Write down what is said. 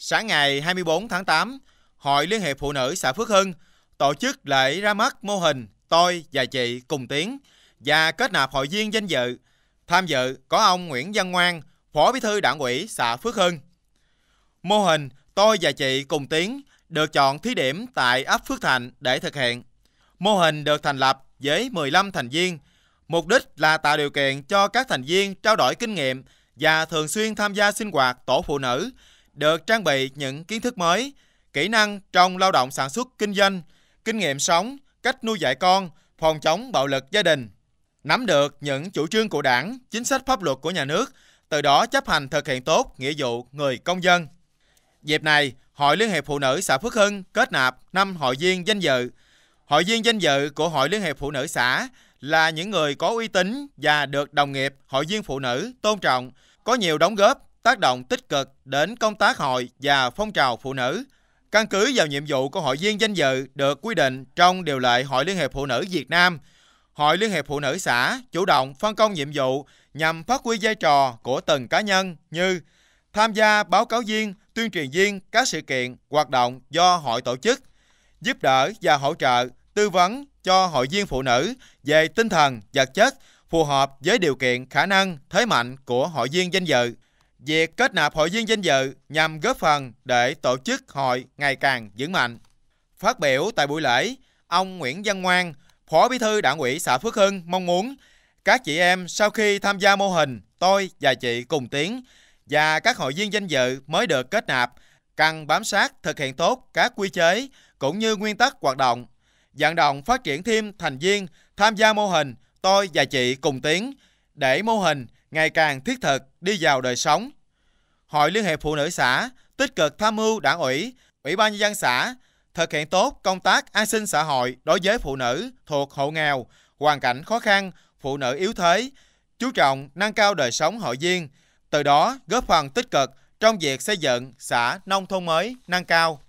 Sáng ngày 24 tháng 8, Hội Liên hiệp Phụ nữ xã Phước Hưng tổ chức lễ ra mắt mô hình Tôi và chị cùng tiếng và kết nạp hội viên danh dự. Tham dự có ông Nguyễn Văn Ngoan, Phó Bí thư Đảng ủy xã Phước Hưng. Mô hình Tôi và chị cùng tiếng được chọn thí điểm tại ấp Phước Thạnh để thực hiện. Mô hình được thành lập với 15 thành viên. Mục đích là tạo điều kiện cho các thành viên trao đổi kinh nghiệm và thường xuyên tham gia sinh hoạt tổ phụ nữ được trang bị những kiến thức mới, kỹ năng trong lao động sản xuất kinh doanh, kinh nghiệm sống, cách nuôi dạy con, phòng chống bạo lực gia đình. Nắm được những chủ trương của đảng, chính sách pháp luật của nhà nước, từ đó chấp hành thực hiện tốt nghĩa vụ người công dân. Dịp này, Hội Liên hiệp Phụ nữ xã Phước Hưng kết nạp 5 hội viên danh dự. Hội viên danh dự của Hội Liên hiệp Phụ nữ xã là những người có uy tín và được đồng nghiệp hội viên phụ nữ tôn trọng, có nhiều đóng góp tác động tích cực đến công tác hội và phong trào phụ nữ. Căn cứ vào nhiệm vụ của hội viên danh dự được quy định trong điều lệ Hội Liên hiệp Phụ nữ Việt Nam, Hội Liên hiệp Phụ nữ xã chủ động phân công nhiệm vụ nhằm phát huy vai trò của từng cá nhân như tham gia báo cáo viên, tuyên truyền viên các sự kiện, hoạt động do hội tổ chức, giúp đỡ và hỗ trợ, tư vấn cho hội viên phụ nữ về tinh thần, vật chất phù hợp với điều kiện khả năng, thế mạnh của hội viên danh dự việc kết nạp hội viên danh dự nhằm góp phần để tổ chức hội ngày càng vững mạnh. Phát biểu tại buổi lễ, ông Nguyễn Văn Ngoan, Phó Bí thư Đảng ủy xã Phước Hưng mong muốn các chị em sau khi tham gia mô hình tôi và chị cùng tiến và các hội viên danh dự mới được kết nạp cần bám sát thực hiện tốt các quy chế cũng như nguyên tắc hoạt động, vận động phát triển thêm thành viên tham gia mô hình tôi và chị cùng tiến để mô hình ngày càng thiết thực đi vào đời sống Hội Liên hiệp Phụ nữ xã tích cực tham mưu đảng ủy, ủy ban nhân dân xã thực hiện tốt công tác an sinh xã hội đối với phụ nữ thuộc hộ nghèo, hoàn cảnh khó khăn, phụ nữ yếu thế, chú trọng nâng cao đời sống hội viên, từ đó góp phần tích cực trong việc xây dựng xã nông thôn mới nâng cao.